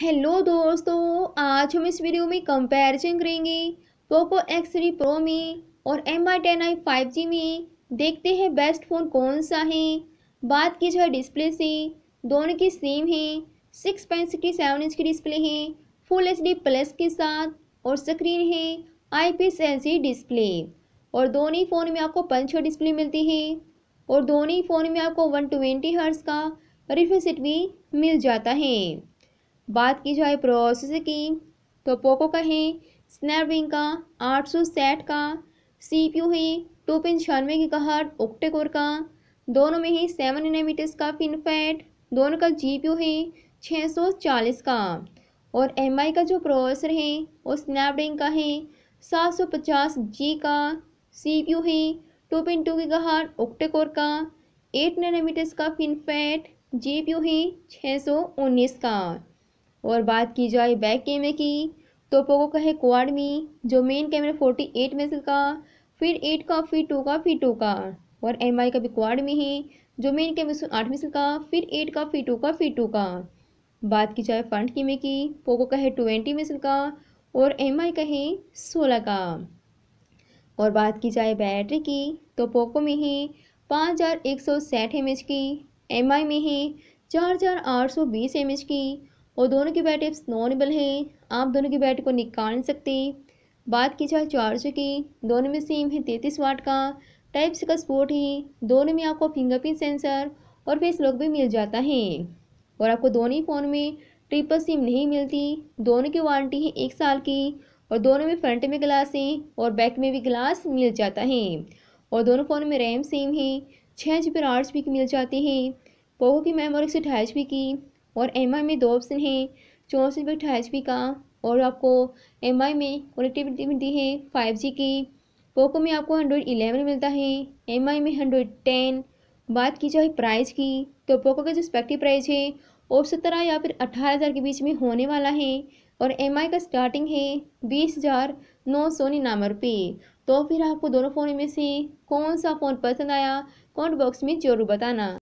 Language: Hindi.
हेलो दोस्तों आज हम इस वीडियो में कंपैरिजन करेंगे पोको एक्स थ्री प्रो में और M I ten I five G में देखते हैं बेस्ट फ़ोन कौन सा है बात की जाए डिस्प्ले से दोनों की सेम है six point sixty seven inch की डिस्प्ले है फुल एच डी प्लस के साथ और स्क्रीन है I P S L C display और दोनों ही फ़ोन में आपको पंच डिस्प्ले मिलती है और दोनों ही फ़ोन में आपको वन ट्वेंटी हर्स का रिफ्रेश भी मिल जाता है बात की जाए प्रोसेसर की तो पोको का है स्नैपड्रिंग का आठ सौ सैठ का सी पी यू है टू पिन छियानवे की कहट ओक्टेकोर का दोनों में ही सेवन नैनोमीटर्स का फैट दोनों का जी पी यू है छः सौ चालीस का और एम आई का जो प्रोसेसर है वो स्नैपड्रैगन का है सात सौ पचास जी का सी पी यू है टू पिन टू की कहट ओक्टेकोर का एट नैनोमीटर्स का फैट जी पी यू है छः सौ उन्नीस का और बात की जाए बैक कैमरे की तो पोको का है क्वाड मी जो मेन कैमरा फोर्टी एट मेगल का फिर एट का फिर टू का फिर टू का और एम का भी क्वाड में है जो मेन कैमरा आठ मेगल का फिर एट का फिर टू का फिर टू का बात की जाए फ्रंट कैमरे की पोको का है ट्वेंटी मेगल का और एम का है सोलह का और बात की जाए बैटरी की तो पोको में है पाँच हज़ार एक सौ साठ एम की एम में है चार हज़ार आठ सौ बीस एम की और दोनों की बैट एप्स हैं आप दोनों की बैट को निकाल नहीं सकते बात की जाए चार्जर की दोनों में सेम है तैंतीस वाट का टाइप सी का स्पोर्ट है दोनों में आपको फिंगरप्रिंट सेंसर और फेस लॉक भी मिल जाता है और आपको दोनों ही फ़ोन में ट्रिपल सिम नहीं मिलती दोनों की वारंटी है एक साल की और दोनों में फ्रंट में ग्लास है और बैक में भी ग्लास मिल जाता है और दोनों फ़ोन में रैम सेम है छः जी बी आठ जी बी की मिल जाती है पोको की मेमोरी से ढाई अठाईस जी बी की और एम आई में दो ऑप्शन हैं चौंसठ बट बी का और आपको एम आई में कनेक्टिविटी मिलती है फाइव जी की पोको में आपको हंड्रेड इलेवन मिलता है एम आई में हंड्रेड टेन बात की जाए प्राइस की तो पोको का जो स्पेक्टिव प्राइस है वो सत्रह या फिर अट्ठारह हज़ार के बीच में होने वाला है और एम आई का स्टार्टिंग है बीस हज़ार नौ सौ निन्यानवे रुपये तो फिर आपको दोनों फ़ोन में से कौन सा फ़ोन पसंद आया कमेंट बॉक्स में ज़रूर बताना